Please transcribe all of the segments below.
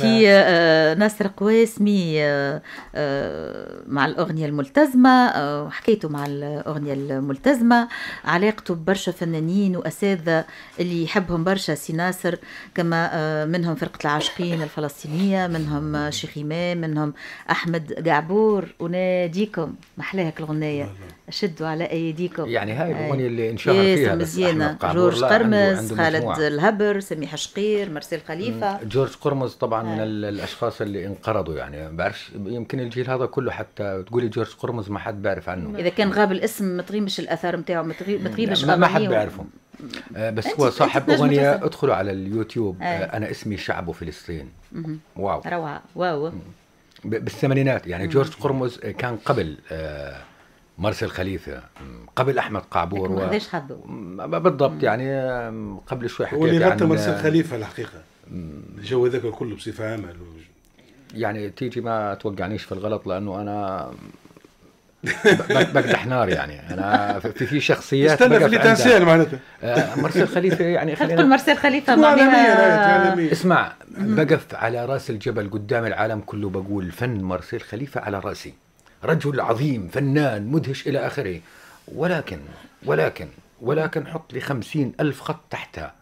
في نعم. آه، ناصر قواسمي آه، آه، مع الأغنية الملتزمة وحكيته مع الأغنية الملتزمة علاقته ببرشا فنانين وأساتذة اللي يحبهم برشا سي ناصر كما منهم فرقة العاشقين الفلسطينية منهم شيخ إمام منهم أحمد قعبور وناديكم محلاهك الغنية شدوا على أيديكم يعني هاي الأغنية اللي انشهر فيها مزيانة جورج قرمز خالد الهبر سميح شقير مرسيل خليفة جورج قرمز طبعا من نعم. الاشخاص اللي انقرضوا يعني ما بعرفش يمكن الجيل هذا كله حتى تقولي جورج قرمز ما حد بيعرف عنه نعم. اذا كان غاب الاسم ما تغيبش الاثار نتاعو ما نعم. تغيبش ما حد بيعرفهم آه، بس هو صاحب اغنيه ادخلوا على اليوتيوب آه. انا اسمي شعب فلسطين مم. واو روعه واو بالثمانينات يعني مم. جورج قرمز آه، كان قبل آه، مارسيل خليفه قبل احمد قعبور و... بالضبط يعني قبل شوي حكيت واللي غطى مارسيل خليفه الحقيقه الجو هذاك كله بصفه عامه يعني تيجي ما توقعنيش في الغلط لانه انا بقدح نار يعني انا في في شخصيات استنى في تنسيان معناتها آه، مرسل خليفه يعني خلينا مرسل خليفه ما اسمع بقف على راس الجبل قدام العالم كله بقول فن مرسل خليفه على راسي رجل عظيم فنان مدهش الى اخره ولكن ولكن ولكن حط لي خمسين ألف خط تحتها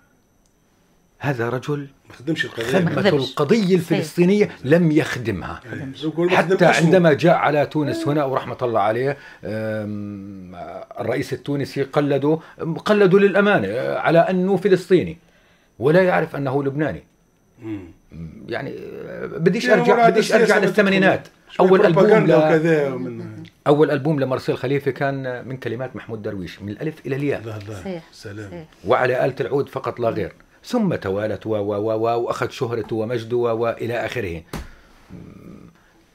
هذا رجل ما خدمش القضية خدمة القضية الفلسطينية لم يخدمها حتى عندما جاء على تونس هنا ورحمة الله عليه الرئيس التونسي قلده قلده للأمانة على أنه فلسطيني ولا يعرف أنه لبناني يعني بديش يعني أرجع بديش أرجع للثمانينات أول ألبوم ل... اول البوم لمارسيل خليفه كان من كلمات محمود درويش من الالف الى الياء سلام وعلى اله العود فقط لا غير ثم توالت و و و واخذ شهرته ومجده والى اخره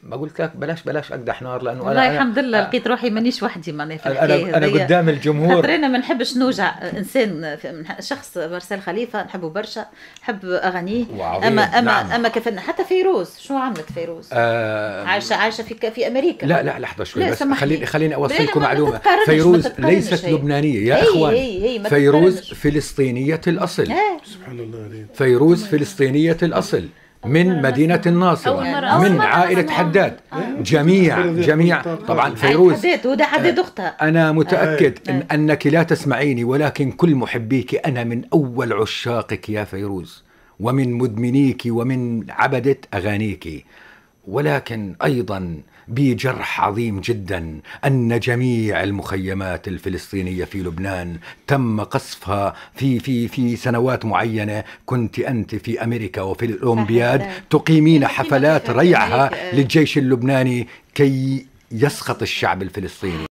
ما قلت لك بلاش بلاش اقدح نار لانه انا الحمد لله آه. لقيت روحي مانيش وحدي ماني في الحكايه انا انا قدام الجمهور خاطرنا ما نحبش نوجع انسان شخص مرسال خليفه نحبه برشا نحب اغانيه اما اما نعم. اما كفن حتى فيروز شو عملت فيروز؟ آه عايشه عايشه في في امريكا لا لا لحظه شوي بس خليني خليني اوصلكم معلومه فيروز ليست هي. لبنانيه يا هي اخوان هي هي فيروز فلسطينيه الاصل سبحان الله فيروز فلسطينيه الاصل من مدينة الناصرة من عائلة آه. حداد جميع جميع طبعا فيروز آه. أنا متأكد آه. إن أنك لا تسمعيني ولكن كل محبيك أنا من أول عشاقك يا فيروز ومن مدمنيك ومن عبدة أغانيك ولكن ايضا بجرح عظيم جدا ان جميع المخيمات الفلسطينيه في لبنان تم قصفها في في في سنوات معينه كنت انت في امريكا وفي الاولمبياد تقيمين حفلات ريعها للجيش اللبناني كي يسخط الشعب الفلسطيني